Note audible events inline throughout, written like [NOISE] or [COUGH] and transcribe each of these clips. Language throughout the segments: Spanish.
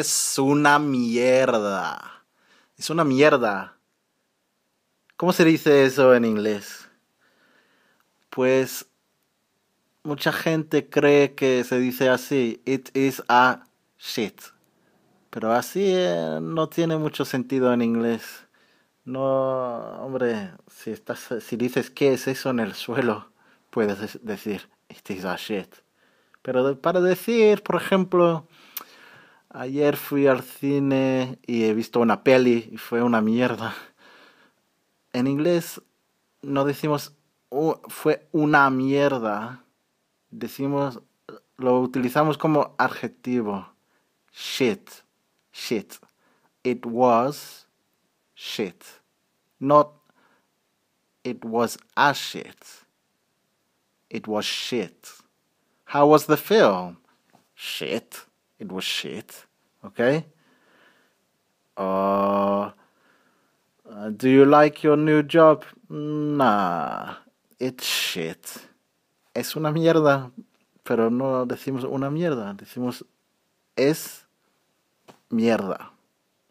es una mierda. Es una mierda. ¿Cómo se dice eso en inglés? Pues mucha gente cree que se dice así, it is a shit. Pero así eh, no tiene mucho sentido en inglés. No, hombre, si estás si dices que es eso en el suelo, puedes decir it is a shit. Pero para decir, por ejemplo, Ayer fui al cine y he visto una peli y fue una mierda. En inglés no decimos oh, fue una mierda. Decimos, lo utilizamos como adjetivo. Shit, shit. It was shit. Not it was a shit. It was shit. How was the film? Shit. It was shit. Okay? Uh, uh, do you like your new job? Nah, it's shit. Es una mierda, pero no decimos una mierda, decimos es mierda,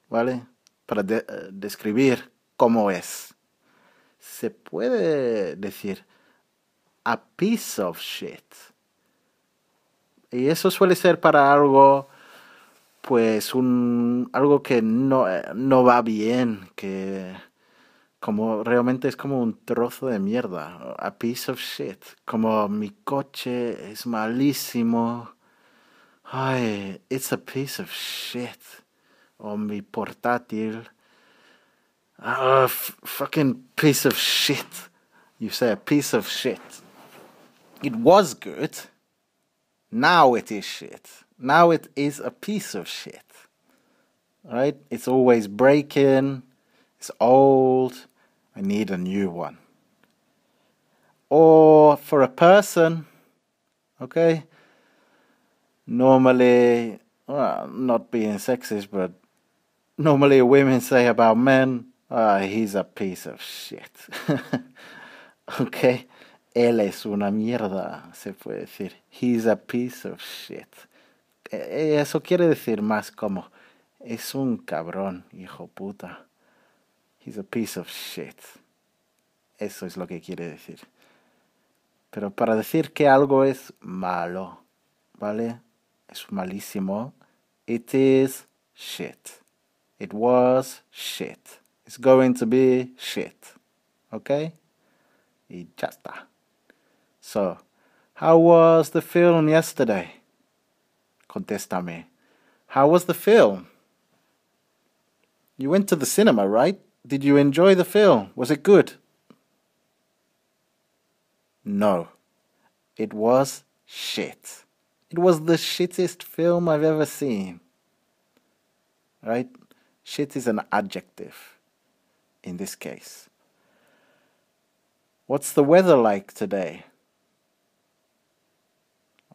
¿vale? Para eh, describir cómo es. Se puede decir a piece of shit. Y eso suele ser para algo, pues, un, algo que no, no va bien, que como realmente es como un trozo de mierda, a piece of shit, como mi coche es malísimo, ay, it's a piece of shit, o mi portátil, oh, fucking piece of shit, you say a piece of shit, it was good, Now it is shit. Now it is a piece of shit. Right? It's always breaking, it's old, I need a new one. Or for a person, okay, normally, well, not being sexist, but normally women say about men, ah, oh, he's a piece of shit. [LAUGHS] okay? Él es una mierda, se puede decir. He's a piece of shit. E, e, eso quiere decir más como, es un cabrón, hijo puta. He's a piece of shit. Eso es lo que quiere decir. Pero para decir que algo es malo, ¿vale? Es malísimo. It is shit. It was shit. It's going to be shit. ¿Ok? Y ya está. So, how was the film yesterday? Contéstame. How was the film? You went to the cinema, right? Did you enjoy the film? Was it good? No. It was shit. It was the shittest film I've ever seen. Right? Shit is an adjective in this case. What's the weather like today?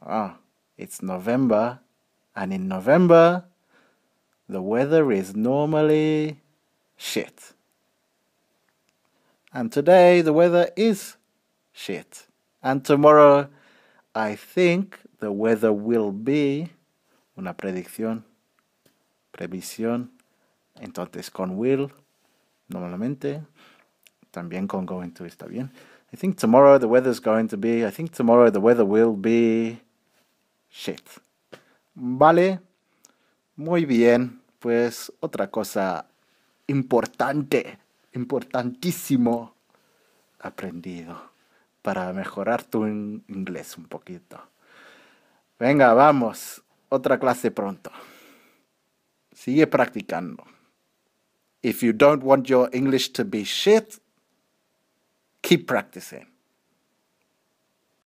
Ah, it's November, and in November, the weather is normally shit. And today, the weather is shit. And tomorrow, I think the weather will be una predicción, previsión. Entonces, con will, normalmente, también con going to está bien. I think tomorrow the weather's going to be, I think tomorrow the weather will be Shit. Vale. Muy bien. Pues otra cosa importante, importantísimo aprendido para mejorar tu inglés un poquito. Venga, vamos. Otra clase pronto. Sigue practicando. If you don't want your English to be shit, keep practicing.